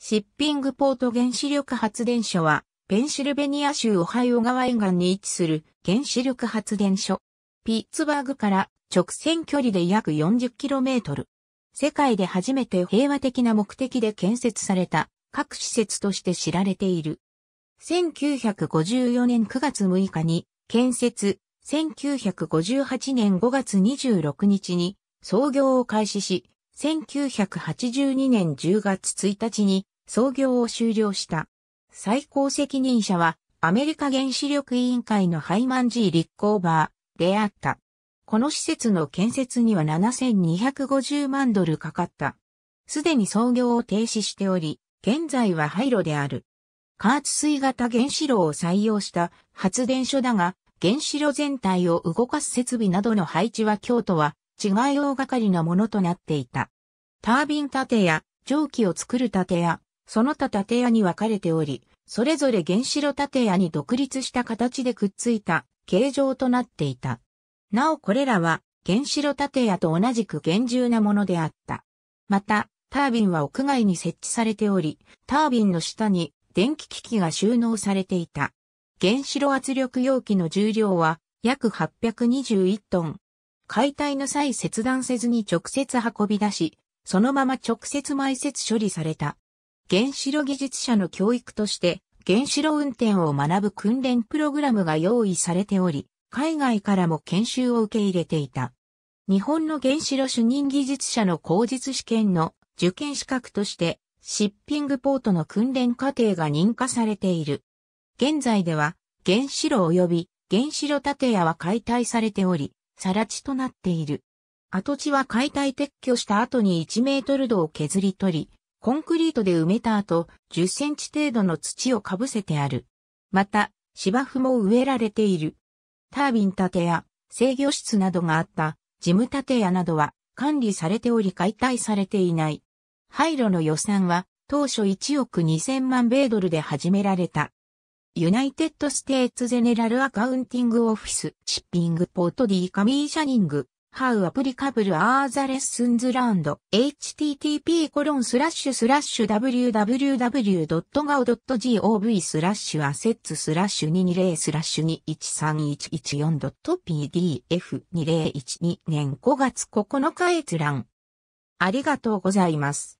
シッピングポート原子力発電所は、ペンシルベニア州オハイオ川沿岸に位置する原子力発電所。ピッツバーグから直線距離で約 40km。世界で初めて平和的な目的で建設された各施設として知られている。1954年9月6日に建設、1958年5月26日に創業を開始し、1982年10月1日に創業を終了した。最高責任者はアメリカ原子力委員会のハイマン G リッコーバーであった。この施設の建設には7250万ドルかかった。すでに創業を停止しており、現在は廃炉である。加圧水型原子炉を採用した発電所だが、原子炉全体を動かす設備などの配置は京都は違い大掛かりなものとなっていた。タービン建屋、蒸気を作る建屋、その他建屋に分かれており、それぞれ原子炉建屋に独立した形でくっついた形状となっていた。なおこれらは原子炉建屋と同じく厳重なものであった。また、タービンは屋外に設置されており、タービンの下に電気機器が収納されていた。原子炉圧力容器の重量は約821トン。解体の際切断せずに直接運び出し、そのまま直接埋設処理された。原子炉技術者の教育として、原子炉運転を学ぶ訓練プログラムが用意されており、海外からも研修を受け入れていた。日本の原子炉主任技術者の工実試験の受験資格として、シッピングポートの訓練過程が認可されている。現在では、原子炉及び原子炉建屋は解体されており、更地となっている。跡地は解体撤去した後に1メートル土を削り取り、コンクリートで埋めた後、10センチ程度の土をかぶせてある。また、芝生も植えられている。タービン建屋、制御室などがあった、事務建屋などは管理されており解体されていない。廃炉の予算は当初1億2000万米ドルで始められた。ユナイテッド・ステーツ・ゼネラル・アカウンティング・オフィス・シッピング・ポート・ディ・カミーシャニング、How applicable are the lessons n d http コロンスラッシュスラッシュ www.gao.gov スラッシュアセッツスラッシュ220スラッシュ 21314.pdf2012 年5月9日閲覧。ありがとうございます。